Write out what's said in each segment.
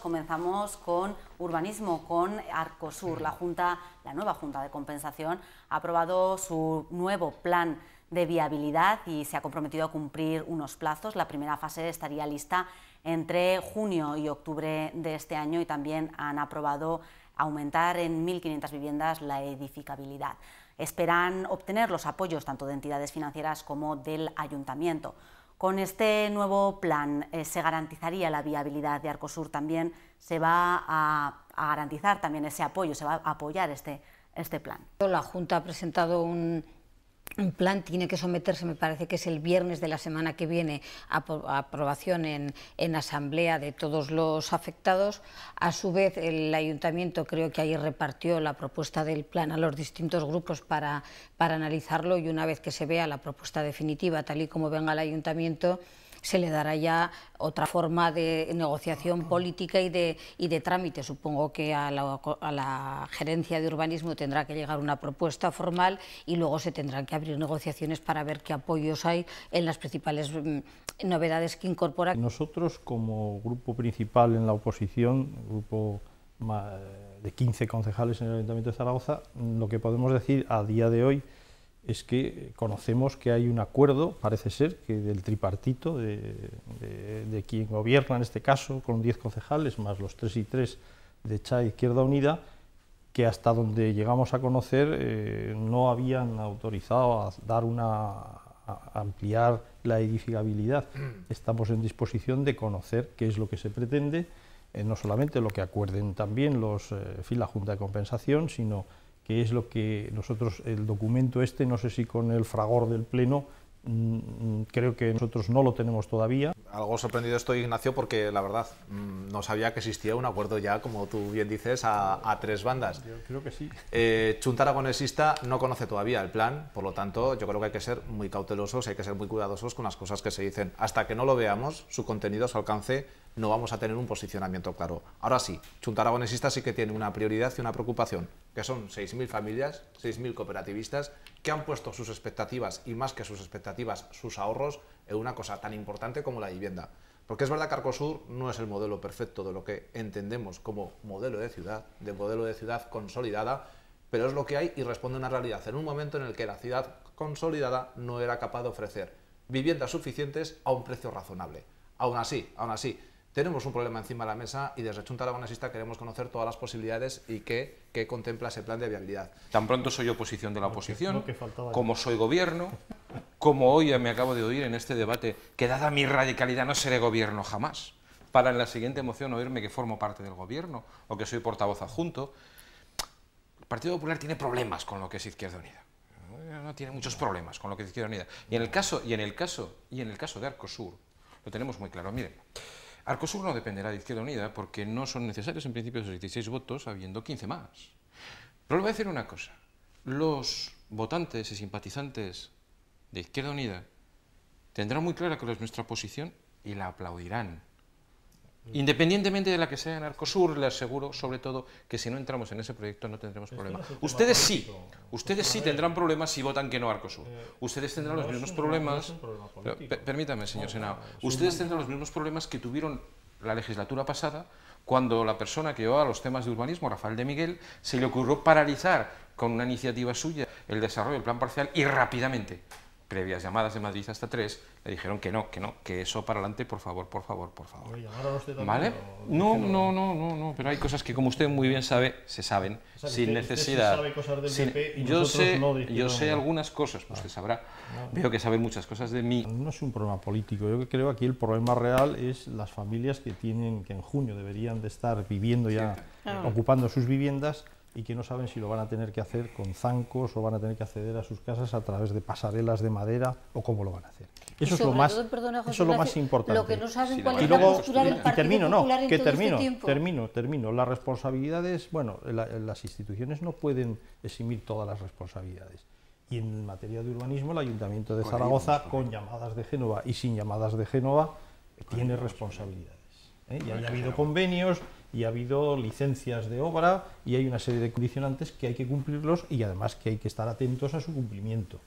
comenzamos con urbanismo, con Arcosur. La Junta, nueva Junta de Compensación, ha aprobado su nuevo plan de viabilidad y se ha comprometido a cumplir unos plazos. La primera fase estaría lista entre junio y octubre de este año y también han aprobado aumentar en 1.500 viviendas la edificabilidad. Esperan obtener los apoyos tanto de entidades financieras como del ayuntamiento. Con este nuevo plan eh, se garantizaría la viabilidad de Arcosur también, se va a, garantizar también ese apoyo, se va a apoyar este, este plan. La Junta ha presentado un un plan tiene que someterse, me parece que es el viernes de la semana que viene, a, aprobación en, asamblea de todos los afectados. A su vez, el ayuntamiento creo que ahí repartió la propuesta del plan a los distintos grupos para, para analizarlo y una vez que se vea la propuesta definitiva, tal y como venga el ayuntamiento, se le dará ya otra forma de negociación ah, política y de, y de trámite. Supongo que a la, gerencia de urbanismo tendrá que llegar una propuesta formal y luego se tendrán que abrir negociaciones para ver qué apoyos hay en las principales mm, novedades que incorpora. Nosotros como grupo principal en la oposición, grupo de 15 concejales en el Ayuntamiento de Zaragoza, lo que podemos decir a día de hoy es que conocemos que hay un acuerdo, parece ser, que del tripartito de, quien gobierna en este caso, con 10 concejales más los 3 y 3 de CHA Izquierda Unida, que hasta donde llegamos a conocer eh, no habían autorizado a dar una ampliar la edificabilidad. Mm. Estamos en disposición de conocer qué es lo que se pretende, eh, no solamente lo que acuerden también los eh, la Junta de Compensación, sino que es lo que nosotros, el documento este, no sé si con el fragor del Pleno, mm, mm, creo que nosotros no lo tenemos todavía. Algo sorprendido estoy, Ignacio, porque la verdad mm, no sabía que existía un acuerdo ya, como tú bien dices, a, tres bandas. Yo creo que sí. Eh, no conoce todavía el plan, por lo tanto, yo creo que hay que ser muy cautelosos, y hay que ser muy cuidadosos con las cosas que se dicen. Hasta que no lo veamos, su contenido, su alcance, no vamos a tener un posicionamiento claro. Ahora sí, es Aragonesista sí que tiene una prioridad y una preocupación, que son 6.000 familias, 6.000 cooperativistas, que han puesto sus expectativas y más que sus expectativas, sus ahorros, en una cosa tan importante como la vivienda. Porque es verdad que Arcosur no es el modelo perfecto de lo que entendemos como modelo de ciudad, de modelo de ciudad consolidada, pero es lo que hay y responde a una realidad en un momento en el que la ciudad consolidada no era capaz de ofrecer viviendas suficientes a un precio razonable. Aún así, aún así, tenemos un problema encima de la mesa y desde Junta Aragonesista queremos conocer todas las posibilidades y qué, contempla ese plan de viabilidad. Tan pronto soy oposición de la oposición, como soy gobierno, como hoy me acabo de oír en este debate, que dada mi radicalidad no seré gobierno jamás, para en la siguiente moción oírme que formo parte del gobierno o que soy portavoz adjunto. El Partido Popular tiene problemas con lo que es Izquierda Unida. No tiene muchos problemas con lo que es Izquierda Unida. Y en el caso, y en el caso, y en el caso de Arcosur, lo tenemos muy claro. Miren, Arcosur no dependerá de Izquierda Unida porque no son necesarios en principio esos 16 votos, habiendo 15 más. Pero le voy a decir una cosa. Los votantes y simpatizantes de Izquierda Unida tendrán muy clara cuál es nuestra posición y la aplaudirán. Independientemente de la que sea en Arcosur, le aseguro sobre todo que si no entramos en ese proyecto no tendremos problemas. Ustedes sí, ustedes sí tendrán problemas si votan que no Arcosur. Eh, ustedes tendrán los mismos problemas. permítame, señor Senado. Ustedes tendrán los mismos problemas que tuvieron la legislatura pasada cuando la persona que llevaba los temas de urbanismo, Rafael de Miguel, se le ocurrió paralizar con una iniciativa suya el desarrollo del plan parcial y rápidamente previas llamadas de Madrid hasta tres, le dijeron que no, que no, que eso para adelante, por favor, por favor, por favor. ¿Vale? No, no, no, no, no, pero hay cosas que como usted muy bien sabe, se saben, sin necesidad. yo sé, yo sé algunas cosas, pues ah. usted sabrá. Ah. Veo que sabe muchas cosas de mí. No es un problema político, yo creo que aquí el problema real es las familias que tienen, que en junio deberían de estar viviendo ya, ah. ocupando sus viviendas, y que no saben si lo van a tener que hacer con zancos o van a tener que acceder a sus casas a través de pasarelas de madera o cómo lo van a hacer. Eso es lo más, eso es lo más importante. Lo que no saben cuál es y luego, del termino, no, que este termino, termino, termino. Las responsabilidades, bueno, las instituciones no pueden eximir todas las responsabilidades. Y en materia de urbanismo, el Ayuntamiento de Zaragoza, con llamadas de Génova y sin llamadas de Génova, tiene responsabilidades. ¿eh? Y haya habido convenios, y ha habido licencias de obra y hay una serie de condicionantes que hay que cumplirlos y además que hay que estar atentos a su cumplimiento.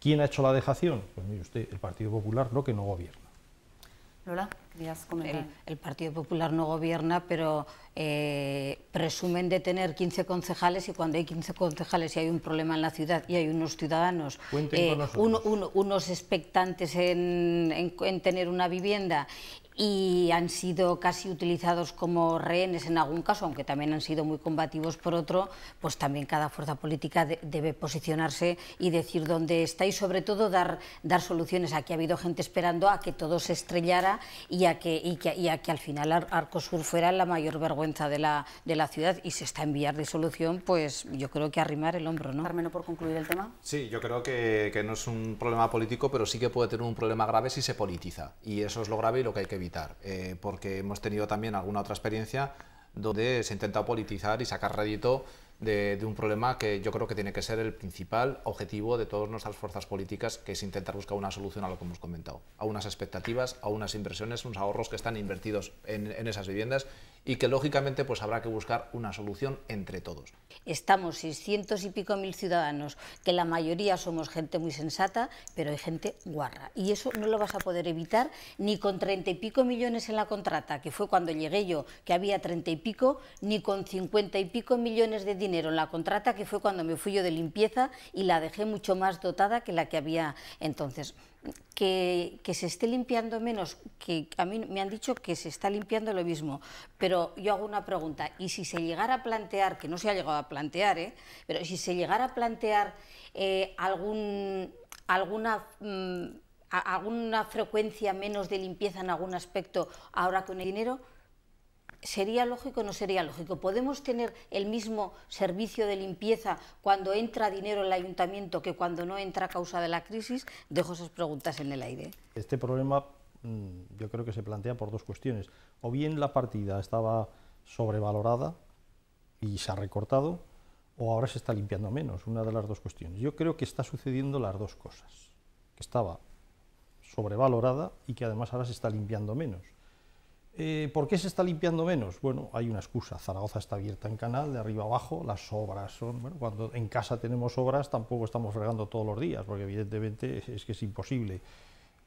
¿Quién ha hecho la dejación? Pues mire usted, el Partido Popular lo que no gobierna. Lola, querías comentar. El, Partido Popular no gobierna, pero eh, presumen de tener 15 concejales y cuando hay 15 concejales y hay un problema en la ciudad y hay unos ciudadanos, eh, unos expectantes en, tener una vivienda y han sido casi utilizados como rehenes en algún caso, aunque también han sido muy combativos por otro, pues también cada fuerza política debe posicionarse y decir dónde está y sobre todo dar, dar soluciones. Aquí ha habido gente esperando a que todo se estrellara y a que, y que, y a que al final Arcosur fuera la mayor vergüenza de la, de la ciudad y se está enviar de solución, pues yo creo que arrimar el hombro. ¿no? por concluir el tema. Sí, yo creo que, que no es un problema político, pero sí que puede tener un problema grave si se politiza. Y eso es lo grave y lo que hay que eh, porque hemos tenido también alguna otra experiencia donde se intenta politizar y sacar rédito de, un problema que yo creo que tiene que ser el principal objetivo de todas nuestras fuerzas políticas, que es intentar buscar una solución a lo que hemos comentado, a unas expectativas, a unas inversiones, unos ahorros que están invertidos en esas viviendas y que lógicamente pues habrá que buscar una solución entre todos. Estamos 600 y pico mil ciudadanos, que la mayoría somos gente muy sensata, pero hay gente guarra. Y eso no lo vas a poder evitar ni con 30 y pico millones en la contrata, que fue cuando llegué yo, que había 30 y pico, ni con 50 y pico millones de dinero en la contrata, que fue cuando me fui yo de limpieza y la dejé mucho más dotada que la que había entonces que, se esté limpiando menos, que a mí me han dicho que se está limpiando lo mismo, pero yo hago una pregunta, y si se llegara a plantear, que no se ha llegado a plantear, ¿eh? pero si se llegara a plantear eh, algún, alguna... Mm, alguna frecuencia menos de limpieza en algún aspecto ahora con el dinero, ¿Sería lógico o no sería lógico? ¿Podemos tener el mismo servicio de limpieza cuando entra dinero en el ayuntamiento que cuando no entra a causa de la crisis? Dejo esas preguntas en el aire. Este problema mm, yo creo que se plantea por dos cuestiones. O bien la partida estaba sobrevalorada y se ha recortado, o ahora se está limpiando menos, una de las dos cuestiones. Yo creo que está sucediendo las dos cosas, que estaba sobrevalorada y que además ahora se está limpiando menos. Eh, ¿Por qué se está limpiando menos? Bueno, hay una excusa. Zaragoza está abierta en canal, de arriba abajo, las obras son... Bueno, cuando en casa tenemos obras tampoco estamos fregando todos los días, porque evidentemente es, que es imposible.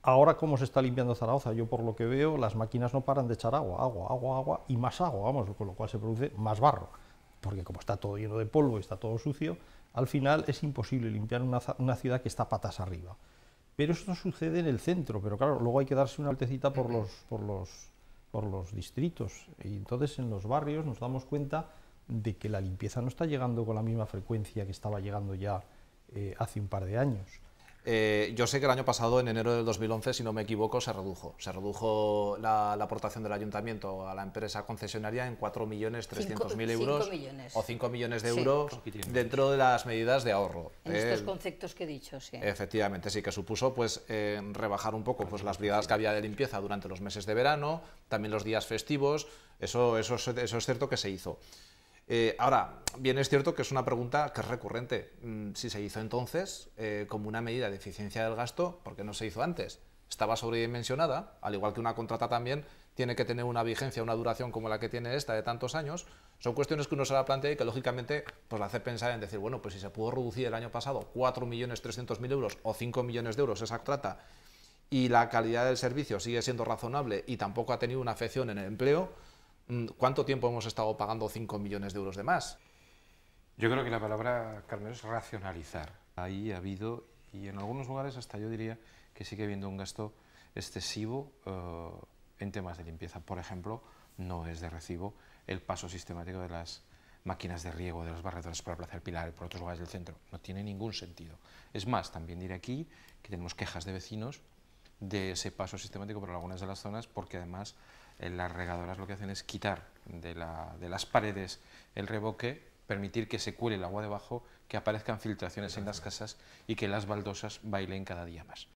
Ahora, ¿cómo se está limpiando Zaragoza? Yo por lo que veo, las máquinas no paran de echar agua, agua, agua, agua y más agua, vamos, con lo cual se produce más barro. Porque como está todo lleno de polvo y está todo sucio, al final es imposible limpiar una, ciudad que está patas arriba. Pero esto sucede en el centro, pero claro, luego hay que darse una altecita por los, por los por los distritos. Y entonces en los barrios nos damos cuenta de que la limpieza no está llegando con la misma frecuencia que estaba llegando ya eh, hace un par de años. Eh, yo sé que el año pasado, en enero del 2011, si no me equivoco, se redujo. Se redujo la, aportación del ayuntamiento a la empresa concesionaria en 4.300.000 euros o 5 millones de euros dentro de las medidas de ahorro. En estos conceptos que he dicho, sí. Efectivamente, sí, que supuso pues, eh, rebajar un poco pues, las brigadas que había de limpieza durante los meses de verano, también los días festivos. Eso, eso, eso es cierto que se hizo. Eh, ahora, bien es cierto que es una pregunta que es recurrente. Mm, si se hizo entonces eh, como una medida de eficiencia del gasto, ¿por qué no se hizo antes? Estaba sobredimensionada, al igual que una contrata también tiene que tener una vigencia, una duración como la que tiene esta de tantos años. Son cuestiones que uno se la plantea y que lógicamente pues, la hace pensar en decir, bueno, pues si se pudo reducir el año pasado 4.300.000 euros o 5 millones de euros esa contrata y la calidad del servicio sigue siendo razonable y tampoco ha tenido una afección en el empleo, Mm, ¿Cuánto tiempo hemos estado pagando 5 millones de euros de más? Yo creo que la palabra, Carmen, es racionalizar. Ahí ha habido, y en algunos lugares hasta yo diría que sigue habiendo un gasto excesivo eh, en temas de limpieza. Por ejemplo, no es de recibo el paso sistemático de las máquinas de riego, de las barredores por la Plaza del Pilar y por otros lugares del centro. No tiene ningún sentido. Es más, también diré aquí que tenemos quejas de vecinos de ese paso sistemático por algunas de las zonas porque además las regadoras lo que hacen es quitar de, las paredes el revoque permitir que se cuele el agua debajo, que aparezcan filtraciones en las casas y que las baldosas bailen cada día más.